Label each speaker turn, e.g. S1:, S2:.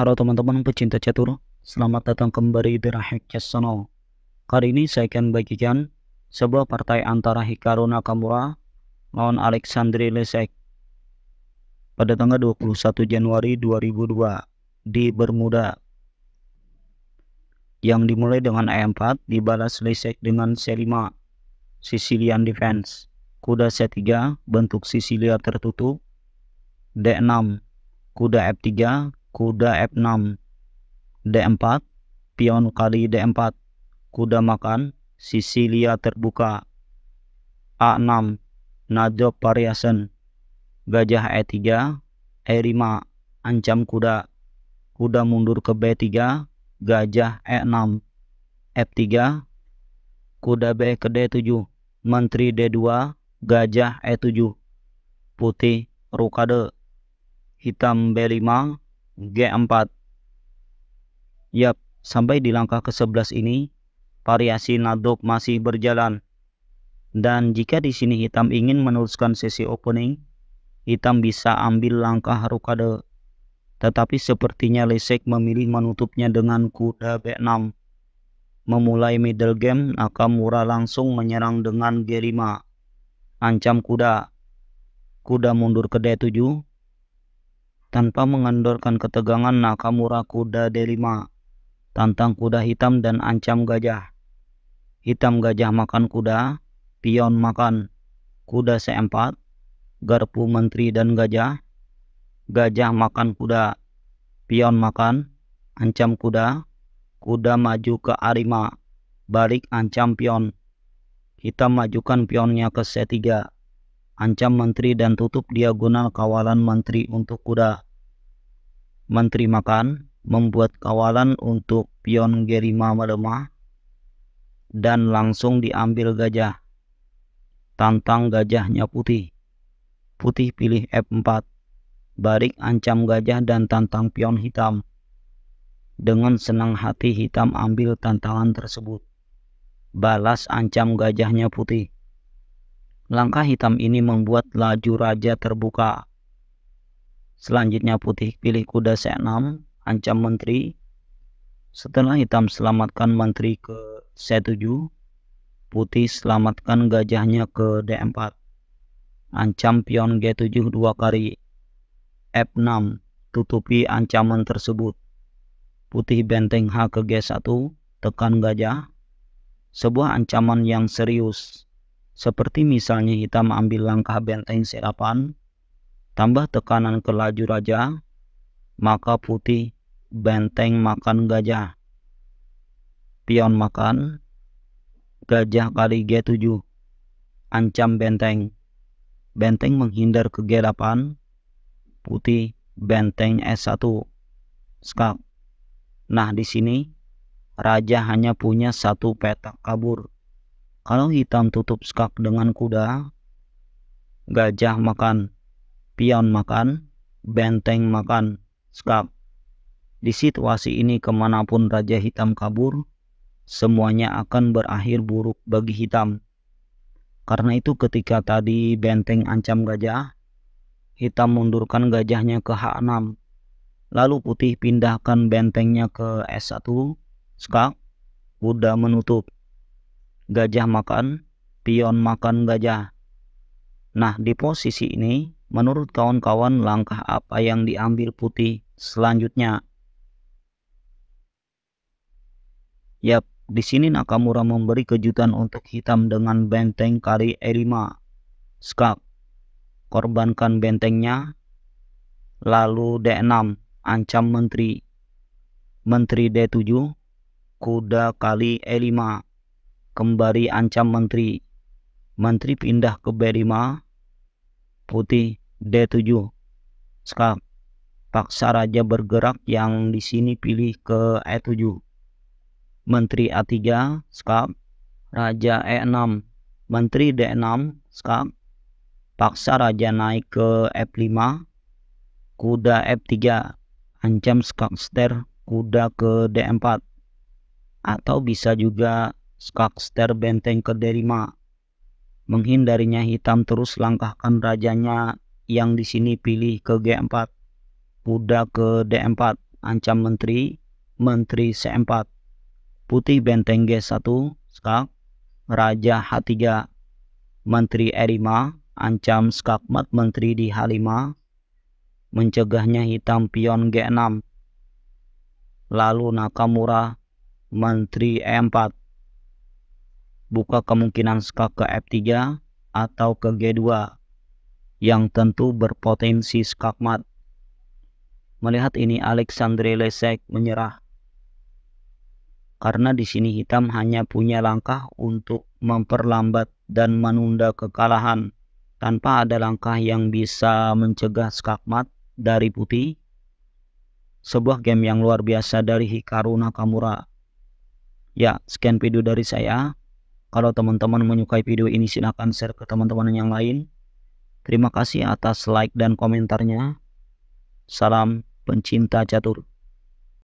S1: Halo teman-teman pecinta catur, selamat datang kembali di Rahek Chess Channel. Kali ini saya akan bagikan sebuah partai antara Hikaru Nakamura lawan Alexandre Lesek pada tanggal 21 Januari 2002 di Bermuda yang dimulai dengan E4 dibalas Lesek dengan C5 Sicilian Defense kuda C3 bentuk Sicilia tertutup D6 kuda F3 kuda F6 D4 pion kali D4 kuda makan Sisilia terbuka A6 Najob variation gajah E3 E5 ancam kuda kuda mundur ke B3 gajah E6 F3 kuda B ke D7 menteri D2 gajah E7 putih rukade hitam B5 G4. Yap, sampai di langkah ke-11 ini, variasi nadok masih berjalan. Dan jika di sini hitam ingin meneruskan sesi opening, hitam bisa ambil langkah rokade. Tetapi sepertinya Lesek memilih menutupnya dengan kuda B6. Memulai middle game, Nakamura langsung menyerang dengan G5. Ancam kuda. Kuda mundur ke D7, tanpa mengendorkan ketegangan Nakamura kuda D5. Tantang kuda hitam dan ancam gajah. Hitam gajah makan kuda, pion makan, kuda C4, garpu menteri dan gajah, gajah makan kuda, pion makan, ancam kuda, kuda maju ke A5, balik ancam pion. Hitam majukan pionnya ke C3, ancam menteri dan tutup diagonal kawalan menteri untuk kuda. Menteri makan, membuat kawalan untuk pion gerima melemah, dan langsung diambil gajah. Tantang gajahnya putih. Putih pilih F4. Barik ancam gajah dan tantang pion hitam. Dengan senang hati hitam ambil tantangan tersebut. Balas ancam gajahnya putih Langkah hitam ini membuat laju raja terbuka. Selanjutnya putih pilih kuda C6, ancam menteri. Setelah hitam selamatkan menteri ke C7, putih selamatkan gajahnya ke D4. Ancam pion G7 dua kali. F6 tutupi ancaman tersebut. Putih benteng H ke G1, tekan gajah. Sebuah ancaman yang serius seperti misalnya kita mengambil langkah benteng C8, tambah tekanan ke laju raja, maka putih benteng makan gajah. Pion makan, gajah kali G7, ancam benteng. Benteng menghindar ke G8, putih benteng S1, skak. Nah di sini raja hanya punya satu petak kabur kalau hitam tutup skak dengan kuda, gajah makan, pion makan, benteng makan, skak. Di situasi ini kemanapun Raja Hitam kabur, semuanya akan berakhir buruk bagi Hitam. Karena itu ketika tadi benteng ancam gajah, Hitam mundurkan gajahnya ke H6. Lalu putih pindahkan bentengnya ke S1, skak, kuda menutup gajah makan, pion makan gajah. Nah, di posisi ini, menurut kawan-kawan langkah apa yang diambil putih selanjutnya? Yap, di sini Nakamura memberi kejutan untuk hitam dengan benteng kari E5. Skak, korbankan bentengnya. Lalu D6, ancam menteri. Menteri D7, kuda kali E5 kembali ancam menteri. Menteri pindah ke B5, putih D7. Skap. paksa raja bergerak yang di sini pilih ke E7. Menteri A3, skap. raja E6. Menteri D6, skap. paksa raja naik ke F5. Kuda F3, ancam skakster ster kuda ke D4. Atau bisa juga Skakster benteng ke Kederima. Menghindarinya hitam terus langkahkan rajanya yang di sini pilih ke G4. Kuda ke D4, ancam menteri, menteri C4. Putih benteng G1, skak, raja H3, menteri E5, ancam skakmat menteri di H5, mencegahnya hitam pion G6. Lalu Nakamura, menteri E4, buka kemungkinan skak ke F3 atau ke G2 yang tentu berpotensi skakmat Melihat ini Alexandre Lesek menyerah. Karena di sini hitam hanya punya langkah untuk memperlambat dan menunda kekalahan tanpa ada langkah yang bisa mencegah skakmat dari putih. Sebuah game yang luar biasa dari Hikaru Nakamura. Ya, scan video dari saya. Kalau teman-teman menyukai video ini silahkan share ke teman-teman yang lain. Terima kasih atas like dan komentarnya. Salam pencinta catur.